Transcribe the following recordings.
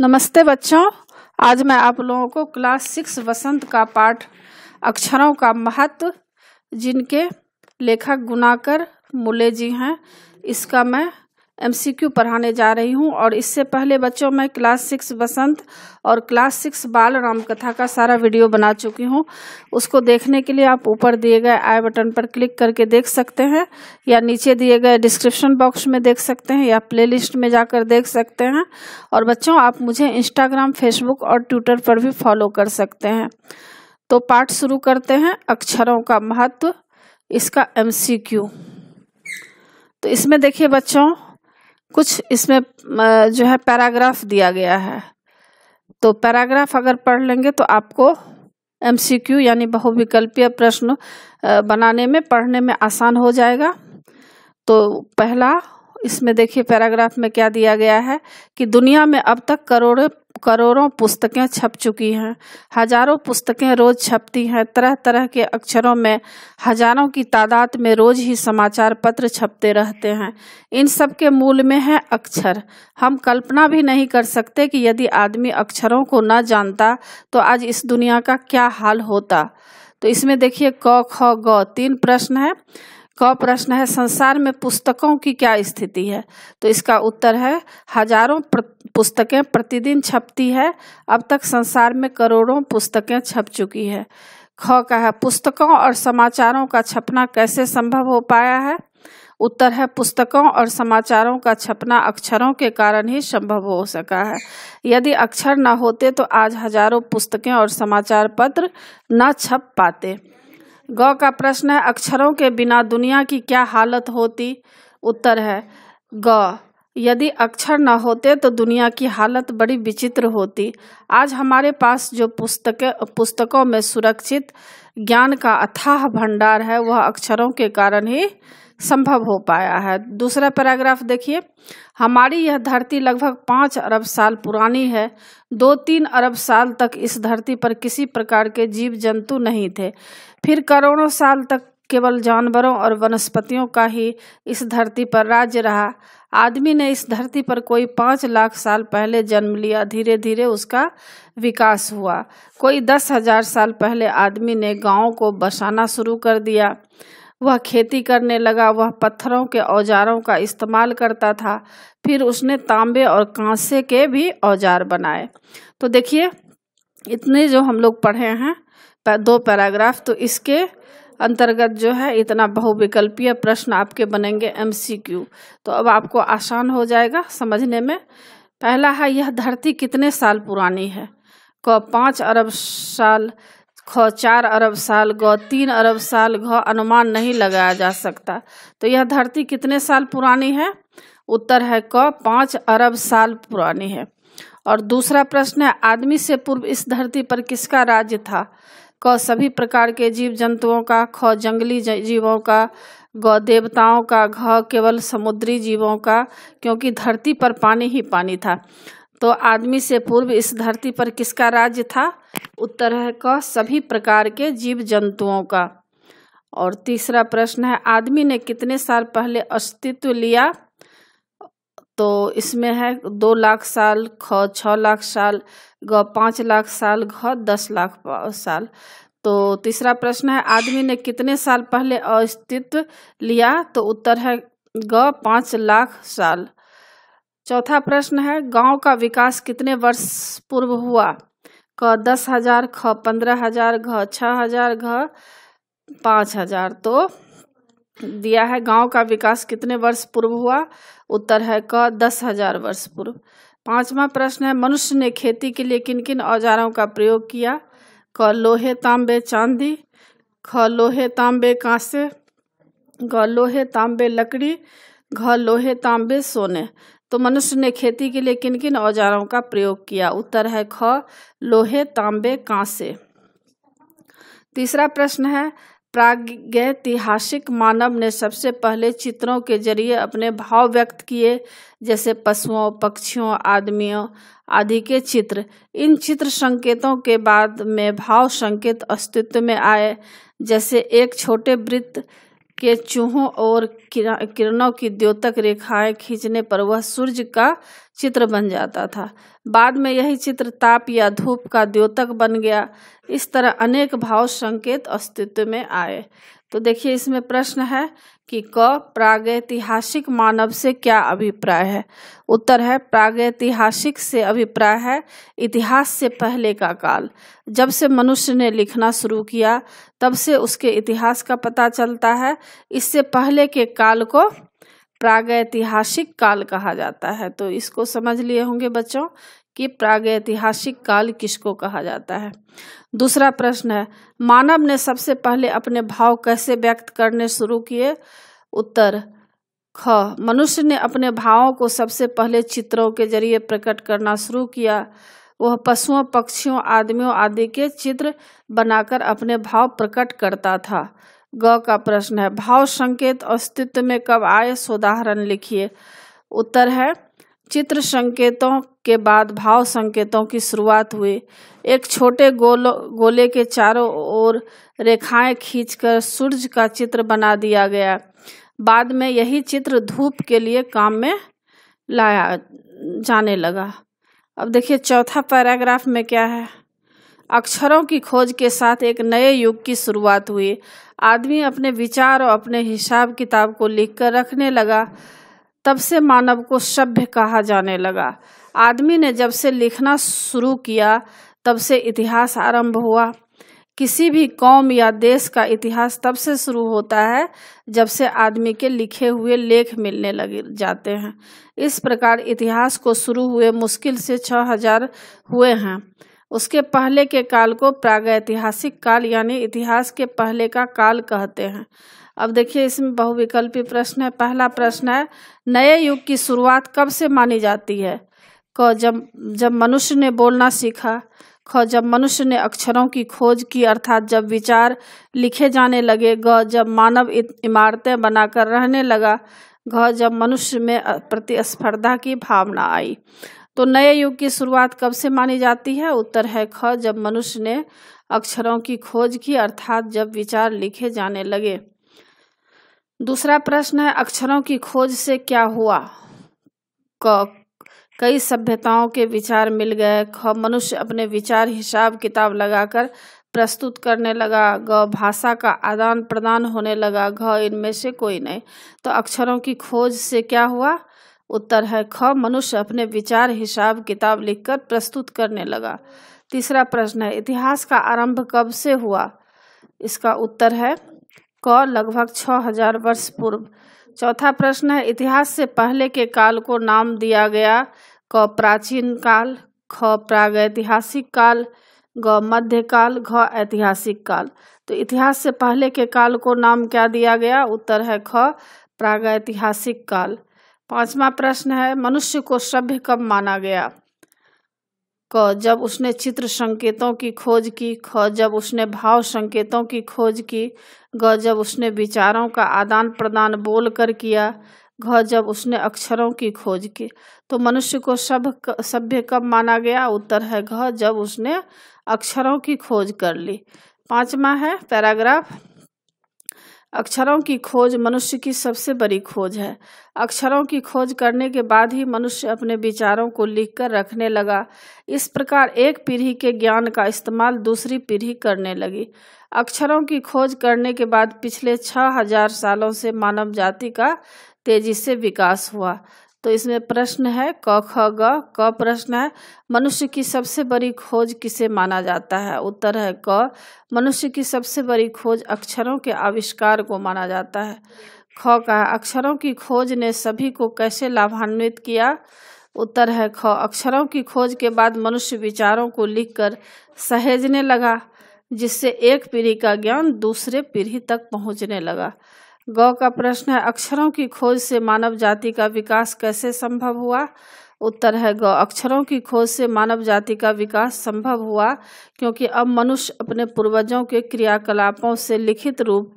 नमस्ते बच्चों आज मैं आप लोगों को क्लास सिक्स वसंत का पाठ अक्षरों का महत्व जिनके लेखक गुनाकर मुले जी हैं इसका मैं एमसीक्यू पढ़ाने जा रही हूँ और इससे पहले बच्चों मैं क्लास सिक्स बसंत और क्लास सिक्स बाल राम कथा का सारा वीडियो बना चुकी हूँ उसको देखने के लिए आप ऊपर दिए गए आई बटन पर क्लिक करके देख सकते हैं या नीचे दिए गए डिस्क्रिप्शन बॉक्स में देख सकते हैं या प्ले में जाकर देख सकते हैं और बच्चों आप मुझे इंस्टाग्राम फेसबुक और ट्विटर पर भी फॉलो कर सकते हैं तो पाठ शुरू करते हैं अक्षरों का महत्व इसका एमसीक्यू तो इसमें देखिए बच्चों कुछ इसमें जो है पैराग्राफ दिया गया है तो पैराग्राफ अगर पढ़ लेंगे तो आपको एमसीक्यू यानी बहुविकल्पीय प्रश्न बनाने में पढ़ने में आसान हो जाएगा तो पहला इसमें देखिए पैराग्राफ में क्या दिया गया है कि दुनिया में अब तक करोड़ों करोड़ों पुस्तकें छप चुकी हैं हजारों पुस्तकें रोज छपती हैं तरह तरह के अक्षरों में हजारों की तादाद में रोज ही समाचार पत्र छपते रहते हैं इन सब के मूल में है अक्षर हम कल्पना भी नहीं कर सकते कि यदि आदमी अक्षरों को न जानता तो आज इस दुनिया का क्या हाल होता तो इसमें देखिए क ख ग तीन प्रश्न है क प्रश्न है संसार में पुस्तकों की क्या स्थिति है तो इसका उत्तर है हजारों पुस्तकें प्रतिदिन छपती है अब तक संसार में करोड़ों पुस्तकें छप चुकी है ख का है पुस्तकों और समाचारों का छपना कैसे संभव हो पाया है उत्तर है पुस्तकों और समाचारों का छपना अक्षरों के कारण ही संभव हो सका है यदि अक्षर न होते तो आज हजारों पुस्तकें और समाचार पत्र न छप पाते ग का प्रश्न है अक्षरों के बिना दुनिया की क्या हालत होती उत्तर है ग यदि अक्षर न होते तो दुनिया की हालत बड़ी विचित्र होती आज हमारे पास जो पुस्तक पुस्तकों में सुरक्षित ज्ञान का अथाह भंडार है वह अक्षरों के कारण ही संभव हो पाया है दूसरा पैराग्राफ देखिए हमारी यह धरती लगभग पाँच अरब साल पुरानी है दो तीन अरब साल तक इस धरती पर किसी प्रकार के जीव जंतु नहीं थे फिर करोड़ों साल तक केवल जानवरों और वनस्पतियों का ही इस धरती पर राज्य रहा आदमी ने इस धरती पर कोई पाँच लाख साल पहले जन्म लिया धीरे धीरे उसका विकास हुआ कोई दस हजार साल पहले आदमी ने गाँव को बसाना शुरू कर दिया वह खेती करने लगा वह पत्थरों के औजारों का इस्तेमाल करता था फिर उसने तांबे और कांसे के भी औजार बनाए तो देखिए इतने जो हम लोग पढ़े हैं दो पैराग्राफ तो इसके अंतर्गत जो है इतना बहुविकल्पीय प्रश्न आपके बनेंगे एमसीक्यू तो अब आपको आसान हो जाएगा समझने में पहला है यह धरती कितने साल पुरानी है क पाँच अरब साल ख चार अरब साल ग तीन अरब साल घ अनुमान नहीं लगाया जा सकता तो यह धरती कितने साल पुरानी है उत्तर है क पाँच अरब साल पुरानी है और दूसरा प्रश्न है आदमी से पूर्व इस धरती पर किसका राज्य था क सभी प्रकार के जीव जंतुओं का ख जंगली जीवों का ग देवताओं का घ केवल समुद्री जीवों का क्योंकि धरती पर पानी ही पानी था तो आदमी से पूर्व इस धरती पर किसका राज्य था उत्तर है क सभी प्रकार के जीव जंतुओं का और तीसरा प्रश्न है आदमी ने कितने साल पहले अस्तित्व लिया तो इसमें है दो लाख साल ख छ लाख साल पाँच लाख साल घ दस लाख साल तो तीसरा प्रश्न है आदमी ने कितने साल पहले अस्तित्व लिया तो उत्तर है ग पाँच लाख साल चौथा प्रश्न है गांव का विकास कितने वर्ष पूर्व हुआ क दस हजार ख पंद्रह हजार घ छः हजार घ पाँच हजार तो दिया है गांव का विकास कितने वर्ष पूर्व हुआ उत्तर है क दस हजार वर्ष पूर्व पांचवा प्रश्न है मनुष्य ने खेती के लिए किन किन औजारों का प्रयोग किया क लोहे तांबे चांदी ख लोहे तांबे कांसे ग लोहे तांबे लकड़ी घ लोहे तांबे सोने तो मनुष्य ने खेती के लिए किन किन औजारों का प्रयोग किया उत्तर है ख लोहे तांबे कांसे तीसरा प्रश्न है प्रागैतिहासिक मानव ने सबसे पहले चित्रों के जरिए अपने भाव व्यक्त किए जैसे पशुओं पक्षियों आदमियों आदि के चित्र इन चित्र संकेतों के बाद में भाव संकेत अस्तित्व में आए जैसे एक छोटे वृत्त के चूहों और किरणों की द्योतक रेखाएं खींचने पर वह सूर्य का चित्र बन जाता था बाद में यही चित्र ताप या धूप का द्योतक बन गया इस तरह अनेक भाव संकेत अस्तित्व में आए तो देखिए इसमें प्रश्न है कि क प्रागैतिहासिक मानव से क्या अभिप्राय है उत्तर है प्रागैतिहासिक से अभिप्राय है इतिहास से पहले का काल जब से मनुष्य ने लिखना शुरू किया तब से उसके इतिहास का पता चलता है इससे पहले के काल को प्रागैतिहासिक काल कहा जाता है तो इसको समझ लिए होंगे बच्चों कि प्रागैतिहासिक काल किसको कहा जाता है दूसरा प्रश्न है मानव ने सबसे पहले अपने भाव कैसे व्यक्त करने शुरू किए उत्तर ख मनुष्य ने अपने भावों को सबसे पहले चित्रों के जरिए प्रकट करना शुरू किया वह पशुओं पक्षियों आदमियों आदि के चित्र बनाकर अपने भाव प्रकट करता था ग का प्रश्न है भाव संकेत अस्तित्व में कब आए उदाहरण लिखिए उत्तर है चित्र संकेतों के बाद भाव संकेतों की शुरुआत हुई एक छोटे गोलो गोले के चारों ओर रेखाएं खींचकर सूर्य का चित्र बना दिया गया बाद में यही चित्र धूप के लिए काम में लाया जाने लगा अब देखिए चौथा पैराग्राफ में क्या है अक्षरों की खोज के साथ एक नए युग की शुरुआत हुई आदमी अपने विचार और अपने हिसाब किताब को लिख कर रखने लगा तब से मानव को सभ्य कहा जाने लगा आदमी ने जब से लिखना शुरू किया तब से इतिहास आरंभ हुआ किसी भी कौम या देश का इतिहास तब से शुरू होता है जब से आदमी के लिखे हुए लेख मिलने लग जाते हैं इस प्रकार इतिहास को शुरू हुए मुश्किल से छः हजार हुए हैं उसके पहले के काल को प्रागैतिहासिक काल यानी इतिहास के पहले का काल कहते हैं अब देखिए इसमें बहुविकल्पी प्रश्न है पहला प्रश्न है नए युग की शुरुआत कब से मानी जाती है क जब जब मनुष्य ने बोलना सीखा ख जब मनुष्य ने अक्षरों की खोज की अर्थात जब विचार लिखे जाने लगे ग जब मानव इमारतें बनाकर रहने लगा घ जब मनुष्य में प्रतिस्पर्धा की भावना आई तो नए युग की शुरुआत कब से मानी जाती है उत्तर है ख जब मनुष्य ने अक्षरों की खोज की अर्थात जब विचार लिखे जाने लगे दूसरा प्रश्न है अक्षरों की खोज से क्या हुआ क कई सभ्यताओं के विचार मिल गए ख मनुष्य अपने विचार हिसाब किताब लगाकर प्रस्तुत करने लगा ग भाषा का आदान प्रदान होने लगा घ इनमें से कोई नहीं तो अक्षरों की खोज से क्या हुआ उत्तर है ख मनुष्य अपने विचार हिसाब किताब लिखकर प्रस्तुत करने लगा तीसरा प्रश्न है इतिहास का आरंभ कब से हुआ इसका उत्तर है क लगभग छ हजार वर्ष पूर्व चौथा प्रश्न है इतिहास से पहले के काल को नाम दिया गया क प्राचीन काल ख प्रागैतिहासिक काल ग मध्यकाल घ ऐतिहासिक काल तो इतिहास से पहले के काल को नाम क्या दिया गया उत्तर है ख प्रागैतिहासिक काल पांचवा प्रश्न है मनुष्य को सभ्य कब माना गया क जब उसने चित्र संकेतों की खोज की ख जब उसने भाव संकेतों की खोज की ग जब उसने विचारों का आदान प्रदान बोल कर किया घ जब उसने अक्षरों की खोज की तो मनुष्य को सभ्य सभ्य कब माना गया उत्तर है घ जब उसने अक्षरों की खोज कर ली पांचवा है पैराग्राफ अक्षरों की खोज मनुष्य की सबसे बड़ी खोज है अक्षरों की खोज करने के बाद ही मनुष्य अपने विचारों को लिखकर रखने लगा इस प्रकार एक पीढ़ी के ज्ञान का इस्तेमाल दूसरी पीढ़ी करने लगी अक्षरों की खोज करने के बाद पिछले छः हजार सालों से मानव जाति का तेजी से विकास हुआ तो इसमें प्रश्न है क ख ग क प्रश्न है मनुष्य की सबसे बड़ी खोज किसे माना जाता है उत्तर है क मनुष्य की सबसे बड़ी खोज अक्षरों के आविष्कार को माना जाता है ख का है अक्षरों की खोज ने सभी को कैसे लाभान्वित किया उत्तर है ख अक्षरों की खोज के बाद मनुष्य विचारों को लिखकर सहेजने लगा जिससे एक पीढ़ी का ज्ञान दूसरे पीढ़ी तक पहुंचने लगा गौ का प्रश्न है अक्षरों की खोज से मानव जाति का विकास कैसे संभव हुआ उत्तर है गौ अक्षरों की खोज से मानव जाति का विकास संभव हुआ क्योंकि अब मनुष्य अपने पूर्वजों के क्रियाकलापों से लिखित रूप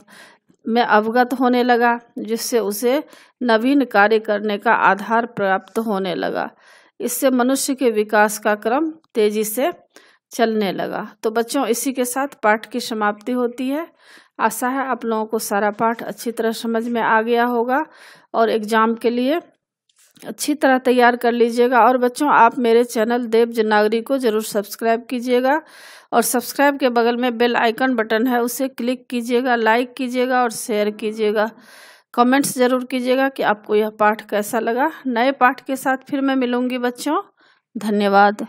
में अवगत होने लगा जिससे उसे नवीन कार्य करने का आधार प्राप्त होने लगा इससे मनुष्य के विकास का क्रम तेजी से चलने लगा तो बच्चों इसी के साथ पाठ की समाप्ति होती है आशा है आप लोगों को सारा पाठ अच्छी तरह समझ में आ गया होगा और एग्ज़ाम के लिए अच्छी तरह तैयार कर लीजिएगा और बच्चों आप मेरे चैनल देव जनागरी को ज़रूर सब्सक्राइब कीजिएगा और सब्सक्राइब के बगल में बेल आइकन बटन है उसे क्लिक कीजिएगा लाइक कीजिएगा और शेयर कीजिएगा कमेंट्स ज़रूर कीजिएगा कि आपको यह पाठ कैसा लगा नए पाठ के साथ फिर मैं मिलूँगी बच्चों धन्यवाद